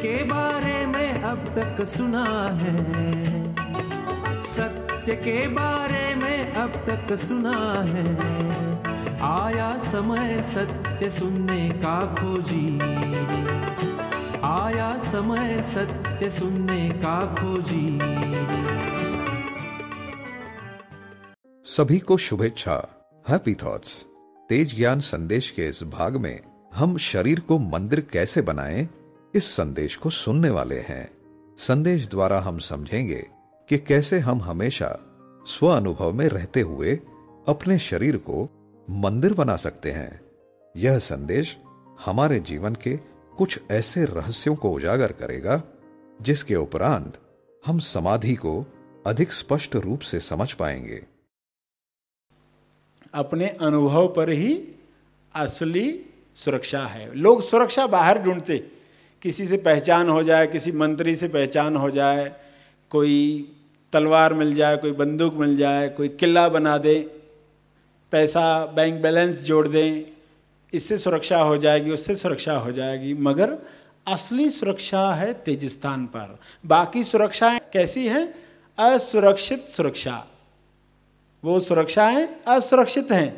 के बारे में अब तक सुना है सत्य के बारे में अब तक सुना है आया समय सत्य सुनने का खोजी आया समय सत्य सुनने का खोजी सभी को शुभेच्छा हैप्पी थॉट्स तेज ज्ञान संदेश के इस भाग में हम शरीर को मंदिर कैसे बनाएं इस संदेश को सुनने वाले हैं संदेश द्वारा हम समझेंगे कि कैसे हम हमेशा स्व अनुभव में रहते हुए अपने शरीर को मंदिर बना सकते हैं यह संदेश हमारे जीवन के कुछ ऐसे रहस्यों को उजागर करेगा जिसके उपरांत हम समाधि को अधिक स्पष्ट रूप से समझ पाएंगे अपने अनुभव पर ही असली सुरक्षा है लोग सुरक्षा बाहर ढूंढते किसी से पहचान हो जाए किसी मंत्री से पहचान हो जाए कोई तलवार मिल जाए कोई बंदूक मिल जाए कोई किला बना दे पैसा बैंक बैलेंस जोड़ दें इससे सुरक्षा हो जाएगी उससे सुरक्षा हो जाएगी मगर असली सुरक्षा है तेजस्थान पर बाकी सुरक्षाएं कैसी हैं असुरक्षित सुरक्षा वो सुरक्षाएं असुरक्षित हैं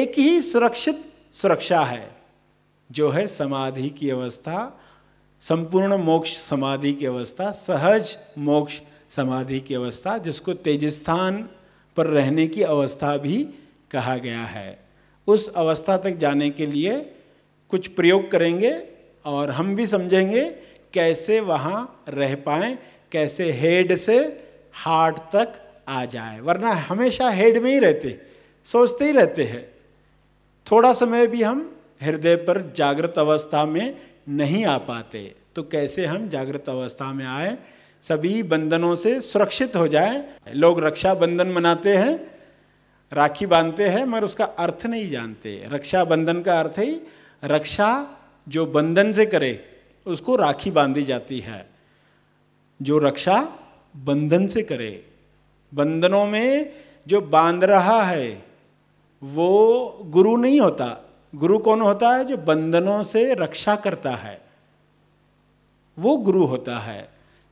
एक ही सुरक्षित सुरक्षा है जो है समाधि की अवस्था संपूर्ण मोक्ष समाधि की अवस्था सहज मोक्ष समाधि की अवस्था जिसको तेजस्थान पर रहने की अवस्था भी कहा गया है उस अवस्था तक जाने के लिए कुछ प्रयोग करेंगे और हम भी समझेंगे कैसे वहाँ रह पाएँ कैसे हेड से हार्ट तक आ जाए वरना हमेशा हेड में ही रहते सोचते ही रहते हैं थोड़ा समय भी हम हृदय पर जागृत अवस्था में नहीं आ पाते तो कैसे हम जागृत अवस्था में आए सभी बंधनों से सुरक्षित हो जाए लोग रक्षा बंधन मनाते हैं राखी बांधते हैं मगर उसका अर्थ नहीं जानते रक्षा बंधन का अर्थ ही रक्षा जो बंधन से करे उसको राखी बांधी जाती है जो रक्षा बंधन से करे बंधनों में जो बांध रहा है वो गुरु नहीं होता गुरु कौन होता है जो बंधनों से रक्षा करता है वो गुरु होता है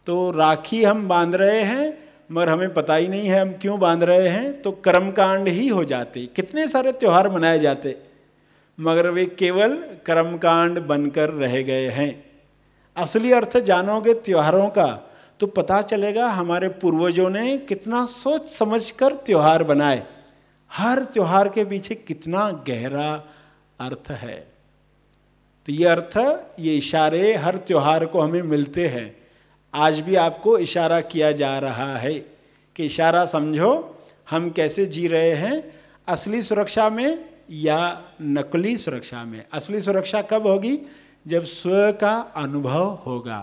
तो राखी हम बांध रहे हैं मगर हमें पता ही नहीं है हम क्यों बांध रहे हैं तो कर्म कांड ही हो जाते कितने सारे त्यौहार मनाए जाते मगर वे केवल कर्मकांड बनकर रह गए हैं असली अर्थ जानोगे त्योहारों का तो पता चलेगा हमारे पूर्वजों ने कितना सोच समझ कर त्यौहार बनाए हर त्यौहार के पीछे कितना गहरा अर्थ है तो ये अर्थ ये इशारे हर त्यौहार को हमें मिलते हैं आज भी आपको इशारा किया जा रहा है कि इशारा समझो हम कैसे जी रहे हैं असली सुरक्षा में या नकली सुरक्षा में असली सुरक्षा कब होगी जब स्व का अनुभव होगा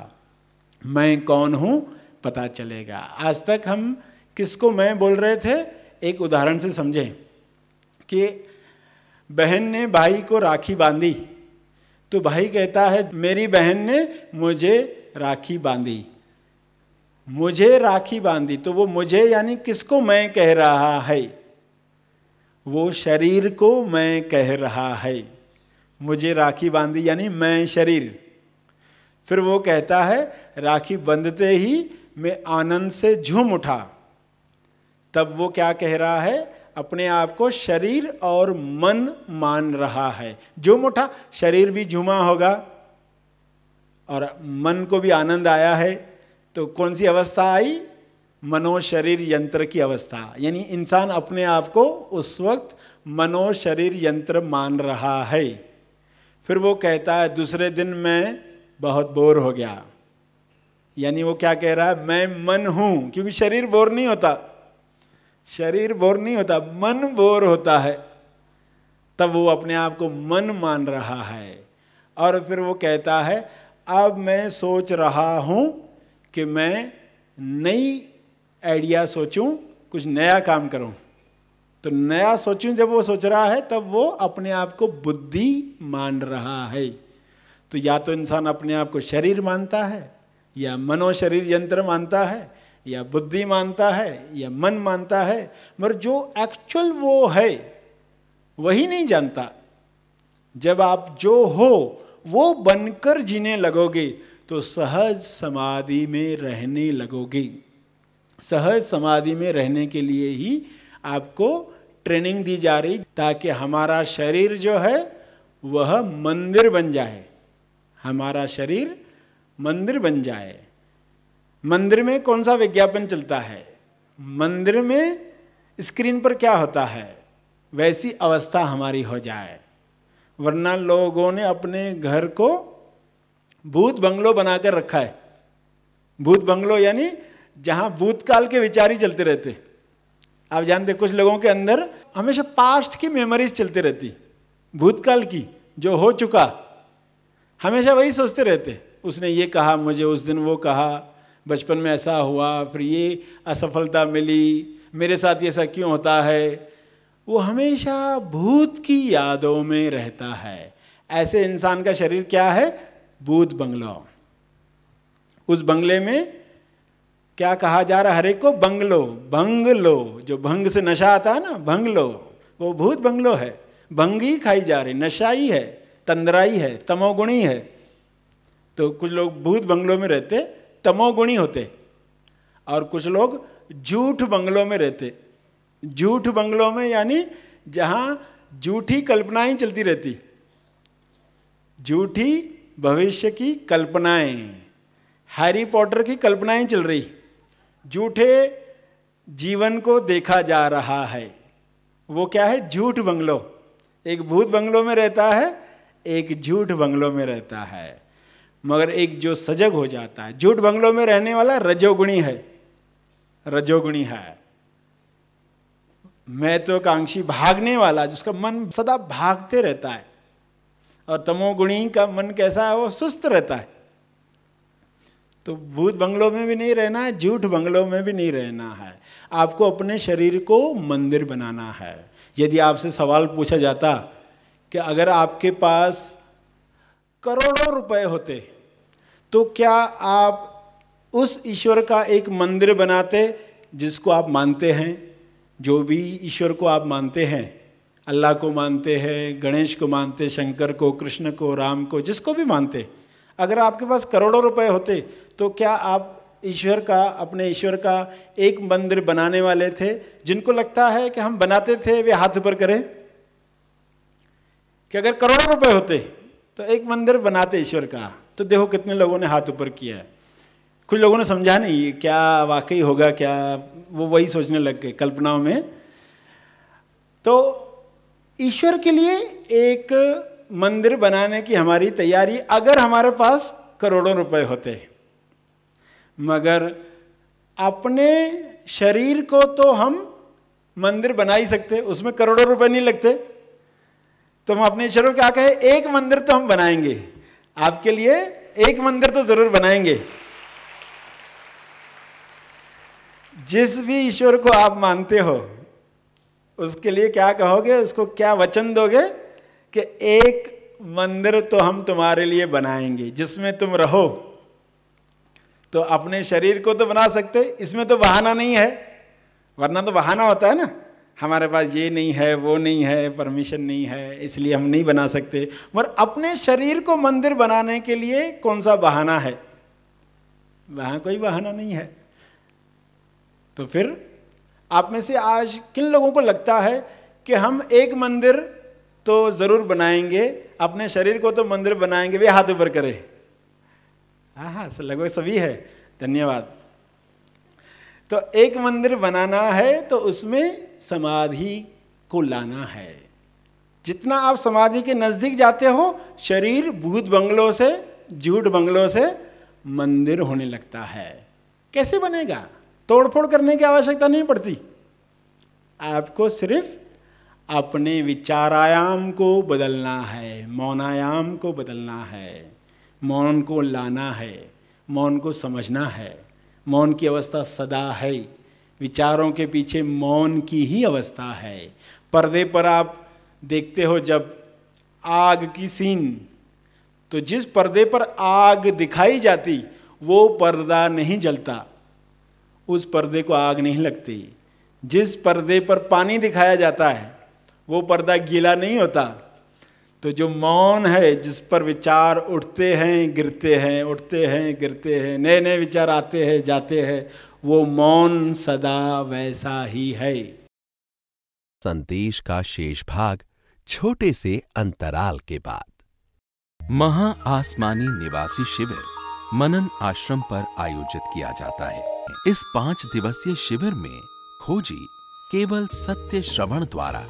मैं कौन हूँ पता चलेगा आज तक हम किसको मैं बोल रहे थे एक उदाहरण से समझें कि बहन ने भाई को राखी बांधी तो भाई कहता है मेरी बहन ने मुझे राखी बांधी मुझे राखी बांधी तो वो मुझे यानी किसको मैं कह रहा है वो शरीर को मैं कह रहा है मुझे राखी बांधी यानी मैं शरीर फिर वो कहता है राखी बंधते ही मैं आनंद से झूम उठा तब वो क्या कह रहा है अपने आप को शरीर और मन मान रहा है झूम उठा शरीर भी झूमा होगा और मन को भी आनंद आया है तो कौन सी अवस्था आई मनो शरीर यंत्र की अवस्था यानी इंसान अपने आप को उस वक्त मनो शरीर यंत्र मान रहा है फिर वो कहता है दूसरे दिन मैं बहुत बोर हो गया यानी वो क्या कह रहा है मैं मन हूं क्योंकि शरीर बोर नहीं होता शरीर बोर नहीं होता मन बोर होता है तब वो अपने आप को मन मान रहा है और फिर वो कहता है अब मैं सोच रहा हूं कि मैं नई आइडिया सोचूं कुछ नया काम करूं तो नया सोचूं जब वो सोच रहा है तब वो अपने आप को बुद्धि मान रहा है तो या तो इंसान अपने आप को शरीर मानता है या मनो शरीर यंत्र मानता है या बुद्धि मानता है या मन मानता है मगर जो एक्चुअल वो है वही नहीं जानता जब आप जो हो वो बनकर जीने लगोगे तो सहज समाधि में रहने लगोगे सहज समाधि में रहने के लिए ही आपको ट्रेनिंग दी जा रही ताकि हमारा शरीर जो है वह मंदिर बन जाए हमारा शरीर मंदिर बन जाए मंदिर में कौन सा विज्ञापन चलता है मंदिर में स्क्रीन पर क्या होता है वैसी अवस्था हमारी हो जाए वरना लोगों ने अपने घर को भूत बंगलो बनाकर रखा है भूत बंगलो यानी जहां भूतकाल के विचार ही चलते रहते आप जानते कुछ लोगों के अंदर हमेशा पास्ट की मेमोरीज चलती रहती भूतकाल की जो हो चुका हमेशा वही सोचते रहते उसने ये कहा मुझे उस दिन वो कहा बचपन में ऐसा हुआ फिर ये असफलता मिली मेरे साथ ऐसा क्यों होता है वो हमेशा भूत की यादों में रहता है ऐसे इंसान का शरीर क्या है भूत बंगला उस बंगले में क्या कहा जा रहा है हरेक को बंगलो बंगलो जो भंग से नशा आता है ना बंगलो वो भूत बंगलो है भंग ही खाई जा रही नशा ही है तंद्राई है तमोगुणी है तो कुछ लोग भूत बंगलों में रहते तमोगुणी होते और कुछ लोग झूठ बंगलों में रहते झूठ बंगलों में यानी जहां झूठी कल्पनाएं चलती रहती झूठी भविष्य की कल्पनाएं हैरी पॉटर की कल्पनाएं चल रही झूठे जीवन को देखा जा रहा है वो क्या है झूठ बंगलो एक भूत बंगलों में रहता है एक झूठ बंगलों में रहता है मगर एक जो सजग हो जाता है झूठ बंगलों में रहने वाला रजोगुणी है रजोगुणी है मैं तो कांक्षी भागने वाला जिसका मन सदा भागते रहता है और तमोगुणी का मन कैसा है वो सुस्त रहता है तो भूत बंगलों में भी नहीं रहना है झूठ बंगलों में भी नहीं रहना है आपको अपने शरीर को मंदिर बनाना है यदि आपसे सवाल पूछा जाता कि अगर आपके पास करोड़ों रुपए होते तो क्या आप उस ईश्वर का एक मंदिर बनाते जिसको आप मानते हैं जो भी ईश्वर को आप मानते हैं अल्लाह को मानते हैं गणेश को मानते शंकर को कृष्ण को राम को जिसको भी मानते अगर आपके पास करोड़ों रुपए होते तो क्या आप ईश्वर का अपने ईश्वर का एक मंदिर बनाने वाले थे जिनको लगता है कि हम बनाते थे वे हाथ पर करें कि अगर करोड़ों रुपए होते तो एक मंदिर बनाते ईश्वर का तो देखो कितने लोगों ने हाथ ऊपर किया है कुछ लोगों ने समझा नहीं क्या वाकई होगा क्या वो वही सोचने लग गए कल्पनाओं में तो ईश्वर के लिए एक मंदिर बनाने की हमारी तैयारी अगर हमारे पास करोड़ों रुपए होते मगर अपने शरीर को तो हम मंदिर बना ही सकते उसमें करोड़ों रुपए नहीं लगते तो हम अपने को क्या कहे एक मंदिर तो हम बनाएंगे आपके लिए एक मंदिर तो जरूर बनाएंगे जिस भी ईश्वर को आप मानते हो उसके लिए क्या कहोगे उसको क्या वचन दोगे कि एक मंदिर तो हम तुम्हारे लिए बनाएंगे जिसमें तुम रहो तो अपने शरीर को तो बना सकते इसमें तो बहाना नहीं है वरना तो बहाना होता है ना हमारे पास ये नहीं है वो नहीं है परमिशन नहीं है इसलिए हम नहीं बना सकते मगर अपने शरीर को मंदिर बनाने के लिए कौन सा बहाना है वहाँ कोई बहाना नहीं है तो फिर आप में से आज किन लोगों को लगता है कि हम एक मंदिर तो ज़रूर बनाएंगे अपने शरीर को तो मंदिर बनाएंगे वे हाथ ऊपर करें हाँ हाँ लगभग सभी है धन्यवाद तो एक मंदिर बनाना है तो उसमें समाधि को लाना है जितना आप समाधि के नज़दीक जाते हो शरीर भूत बंगलों से झूठ बंगलों से मंदिर होने लगता है कैसे बनेगा तोड़फोड़ करने की आवश्यकता नहीं पड़ती आपको सिर्फ अपने विचारायाम को बदलना है मौनायाम को बदलना है मौन को लाना है मौन को समझना है मौन की अवस्था सदा है विचारों के पीछे मौन की ही अवस्था है पर्दे पर आप देखते हो जब आग की सीन तो जिस पर्दे पर आग दिखाई जाती वो पर्दा नहीं जलता उस पर्दे को आग नहीं लगती जिस पर्दे पर पानी दिखाया जाता है वो पर्दा गीला नहीं होता तो जो मौन है जिस पर विचार उठते हैं गिरते हैं उठते हैं गिरते हैं नए नए विचार आते हैं जाते हैं वो मौन सदा वैसा ही है संदेश का शेष भाग छोटे से अंतराल के बाद महा आसमानी निवासी शिविर मनन आश्रम पर आयोजित किया जाता है इस पांच दिवसीय शिविर में खोजी केवल सत्य श्रवण द्वारा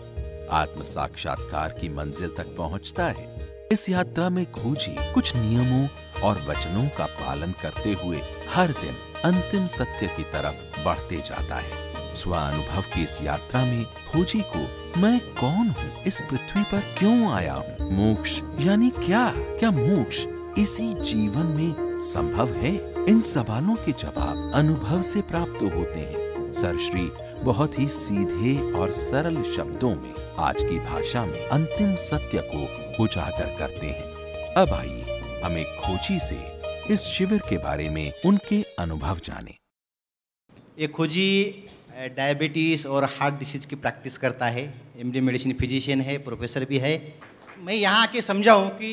आत्म साक्षात्कार की मंजिल तक पहुंचता है इस यात्रा में खोजी कुछ नियमों और वचनों का पालन करते हुए हर दिन अंतिम सत्य की तरफ बढ़ते जाता है स्व अनुभव की इस यात्रा में खोजी को मैं कौन हूँ इस पृथ्वी पर क्यों आया हूँ मोक्ष यानी क्या क्या मोक्ष इसी जीवन में संभव है इन सवालों के जवाब अनुभव से प्राप्त होते हैं श्री बहुत ही सीधे और सरल शब्दों में आज की भाषा में अंतिम सत्य को उजागर करते हैं अब आइए हमें खोजी से इस शिविर के बारे में उनके अनुभव जाने ये खोजी डायबिटीज़ और हार्ट डिसीज की प्रैक्टिस करता है डी मेडिसिन फिजिशियन है प्रोफेसर भी है मैं यहाँ आके समझा हूँ कि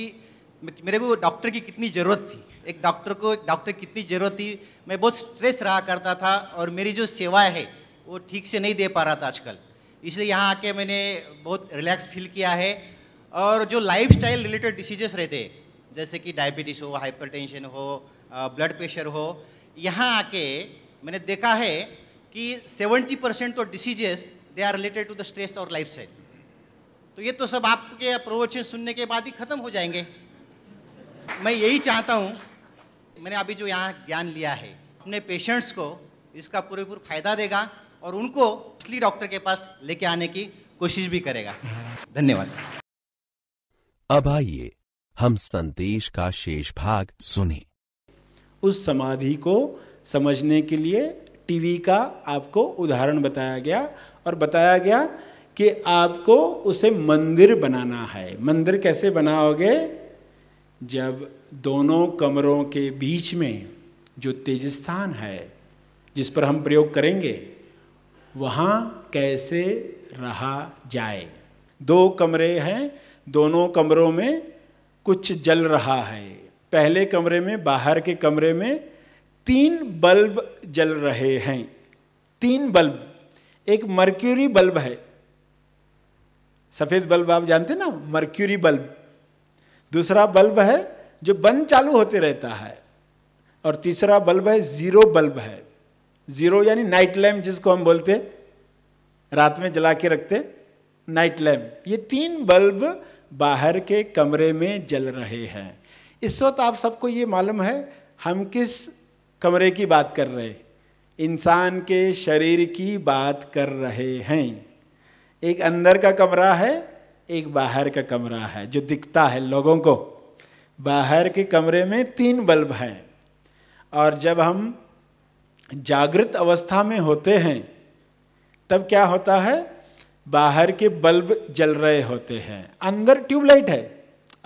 मेरे को डॉक्टर की कितनी ज़रूरत थी एक डॉक्टर को एक डॉक्टर कितनी ज़रूरत थी मैं बहुत स्ट्रेस रहा करता था और मेरी जो सेवा है वो ठीक से नहीं दे पा रहा था आजकल इसलिए यहाँ आके मैंने बहुत रिलैक्स फील किया है और जो लाइफ रिलेटेड डिसीजेस रहते हैं जैसे कि डायबिटीज़ हो हाइपरटेंशन हो ब्लड प्रेशर हो यहाँ आके मैंने देखा है कि 70 परसेंट तो diseases they are related to the stress और लाइफ स्टाइल तो ये तो सब आपके प्रवचन सुनने के बाद ही ख़त्म हो जाएंगे मैं यही चाहता हूँ मैंने अभी जो यहाँ ज्ञान लिया है अपने पेशेंट्स को इसका पूरे पूरा फायदा देगा और उनको असली डॉक्टर के पास लेके आने की कोशिश भी करेगा धन्यवाद अब आइए हम संदेश का शेष भाग सुने उस समाधि को समझने के लिए टीवी का आपको उदाहरण बताया गया और बताया गया कि आपको उसे मंदिर बनाना है मंदिर कैसे बनाओगे जब दोनों कमरों के बीच में जो तेजस्थान है जिस पर हम प्रयोग करेंगे वहाँ कैसे रहा जाए दो कमरे हैं दोनों कमरों में कुछ जल रहा है पहले कमरे में बाहर के कमरे में तीन बल्ब जल रहे हैं तीन बल्ब एक मर्क्यूरी बल्ब है सफ़ेद बल्ब आप जानते ना मर्क्यूरी बल्ब दूसरा बल्ब है जो बंद चालू होते रहता है और तीसरा बल्ब है ज़ीरो बल्ब है ज़ीरो यानी नाइट लैम्प जिसको हम बोलते रात में जला के रखते नाइट लैम्प ये तीन बल्ब बाहर के कमरे में जल रहे हैं इस वक्त आप सबको ये मालूम है हम किस कमरे की बात कर रहे हैं इंसान के शरीर की बात कर रहे हैं एक अंदर का कमरा है एक बाहर का कमरा है जो दिखता है लोगों को बाहर के कमरे में तीन बल्ब हैं और जब हम जागृत अवस्था में होते हैं तब क्या होता है बाहर के बल्ब जल रहे होते हैं अंदर ट्यूबलाइट है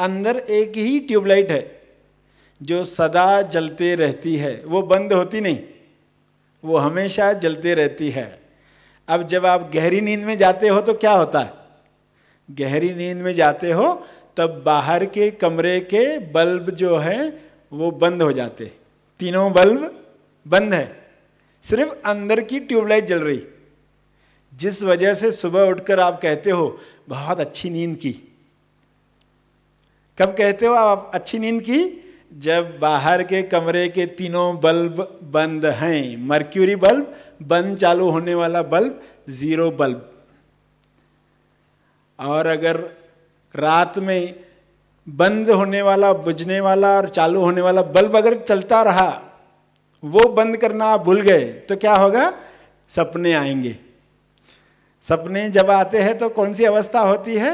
अंदर एक ही ट्यूबलाइट है जो सदा जलते रहती है वो बंद होती नहीं वो हमेशा जलते रहती है अब जब आप गहरी नींद में जाते हो तो क्या होता है गहरी नींद में जाते हो तब बाहर के कमरे के बल्ब जो है वो बंद हो जाते तीनों बल्ब बंद है सिर्फ अंदर की ट्यूबलाइट जल रही जिस वजह से सुबह उठकर आप कहते हो बहुत अच्छी नींद की कब कहते हो आप अच्छी नींद की जब बाहर के कमरे के तीनों बल्ब बंद हैं मर्क्यूरी बल्ब बंद चालू होने वाला बल्ब ज़ीरो बल्ब और अगर रात में बंद होने वाला बुझने वाला और चालू होने वाला बल्ब अगर चलता रहा वो बंद करना आप भूल गए तो क्या होगा सपने आएंगे सपने जब आते हैं तो कौन सी अवस्था होती है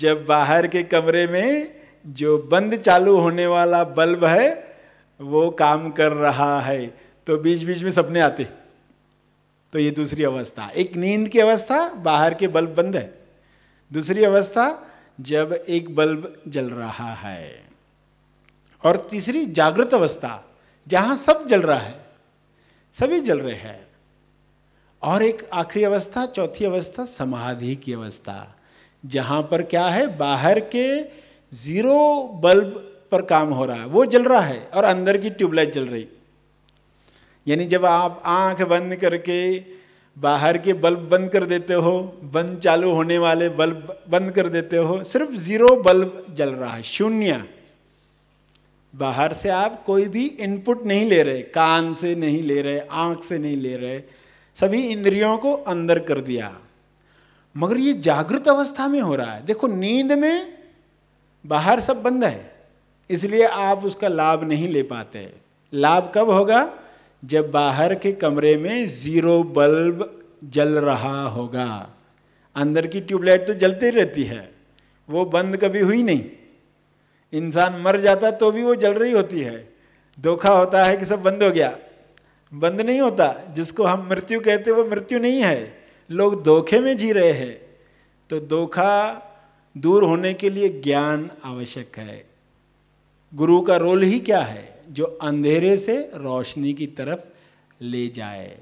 जब बाहर के कमरे में जो बंद चालू होने वाला बल्ब है वो काम कर रहा है तो बीच बीच में सपने आते तो ये दूसरी अवस्था एक नींद की अवस्था बाहर के बल्ब बंद है दूसरी अवस्था जब एक बल्ब जल रहा है और तीसरी जागृत अवस्था जहां सब जल रहा है सभी जल रहे हैं और एक आखिरी अवस्था चौथी अवस्था समाधि की अवस्था जहाँ पर क्या है बाहर के ज़ीरो बल्ब पर काम हो रहा है वो जल रहा है और अंदर की ट्यूबलाइट जल रही यानी जब आप आंख बंद करके बाहर के बल्ब बंद कर देते हो बंद चालू होने वाले बल्ब बंद कर देते हो सिर्फ ज़ीरो बल्ब जल रहा है शून्य बाहर से आप कोई भी इनपुट नहीं ले रहे कान से नहीं ले रहे आंख से नहीं ले रहे सभी इंद्रियों को अंदर कर दिया मगर ये जागृत अवस्था में हो रहा है देखो नींद में बाहर सब बंद है इसलिए आप उसका लाभ नहीं ले पाते लाभ कब होगा जब बाहर के कमरे में ज़ीरो बल्ब जल रहा होगा अंदर की ट्यूबलाइट तो जलती रहती है वो बंद कभी हुई नहीं इंसान मर जाता तो भी वो जल रही होती है धोखा होता है कि सब बंद हो गया बंद नहीं होता जिसको हम मृत्यु कहते वो मृत्यु नहीं है लोग धोखे में जी रहे हैं तो धोखा दूर होने के लिए ज्ञान आवश्यक है गुरु का रोल ही क्या है जो अंधेरे से रोशनी की तरफ ले जाए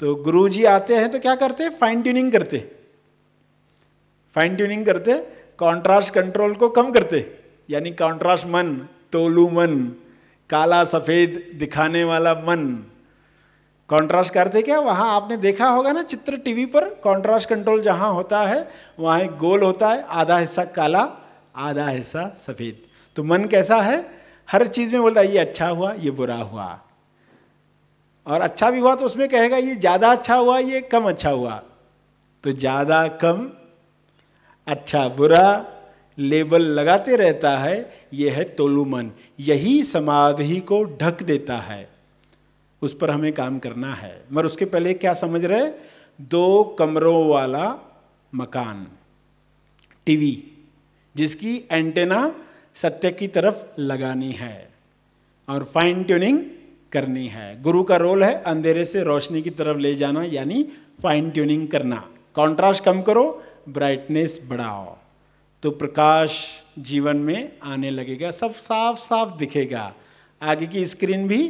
तो गुरु जी आते हैं तो क्या करते हैं फाइन ट्यूनिंग करते फाइन ट्यूनिंग करते कंट्रास्ट कंट्रोल को कम करते यानी कंट्रास्ट मन तोलू मन काला सफ़ेद दिखाने वाला मन कंट्रास्ट करते क्या वहाँ आपने देखा होगा ना चित्र टीवी पर कंट्रास्ट कंट्रोल जहाँ होता है वहाँ एक गोल होता है आधा हिस्सा काला आधा हिस्सा सफ़ेद तो मन कैसा है हर चीज़ में बोलता है ये अच्छा हुआ ये बुरा हुआ और अच्छा भी हुआ तो उसमें कहेगा ये ज़्यादा अच्छा हुआ ये कम अच्छा हुआ तो ज़्यादा कम अच्छा बुरा लेबल लगाते रहता है ये है मन यही समाधि को ढक देता है उस पर हमें काम करना है मगर उसके पहले क्या समझ रहे दो कमरों वाला मकान टीवी जिसकी एंटेना सत्य की तरफ लगानी है और फाइन ट्यूनिंग करनी है गुरु का रोल है अंधेरे से रोशनी की तरफ ले जाना यानी फाइन ट्यूनिंग करना कंट्रास्ट कम करो ब्राइटनेस बढ़ाओ तो प्रकाश जीवन में आने लगेगा सब साफ साफ दिखेगा आगे की स्क्रीन भी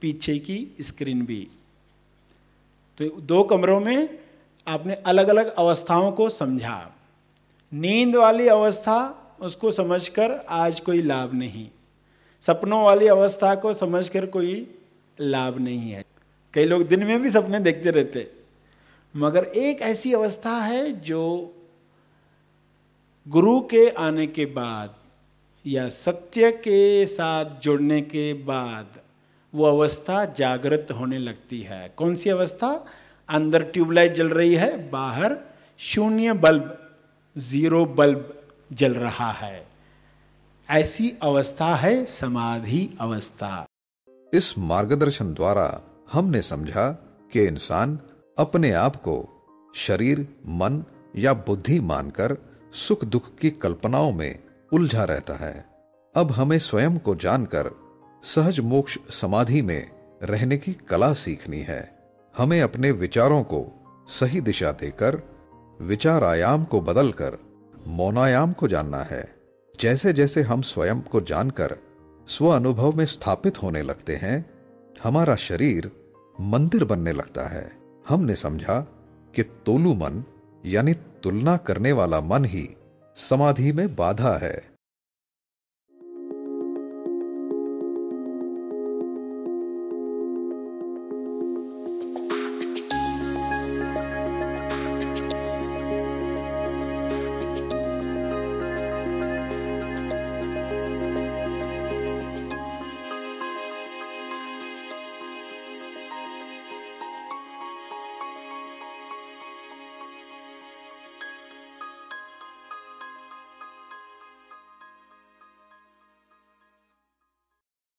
पीछे की स्क्रीन भी तो दो कमरों में आपने अलग अलग अवस्थाओं को समझा नींद वाली अवस्था उसको समझकर आज कोई लाभ नहीं सपनों वाली अवस्था को समझकर कोई लाभ नहीं है कई लोग दिन में भी सपने देखते रहते मगर एक ऐसी अवस्था है जो गुरु के आने के बाद या सत्य के साथ जुड़ने के बाद वो अवस्था जागृत होने लगती है कौन सी अवस्था अंदर ट्यूबलाइट जल रही है बाहर शून्य बल्ब जीरो बल्ब जल रहा है ऐसी अवस्था है समाधि अवस्था इस मार्गदर्शन द्वारा हमने समझा कि इंसान अपने आप को शरीर मन या बुद्धि मानकर सुख दुख की कल्पनाओं में उलझा रहता है अब हमें स्वयं को जानकर सहज मोक्ष समाधि में रहने की कला सीखनी है हमें अपने विचारों को सही दिशा देकर विचार आयाम को बदलकर मौनायाम को जानना है जैसे जैसे हम स्वयं को जानकर स्व अनुभव में स्थापित होने लगते हैं हमारा शरीर मंदिर बनने लगता है हमने समझा कि तोलू मन यानी तुलना करने वाला मन ही समाधि में बाधा है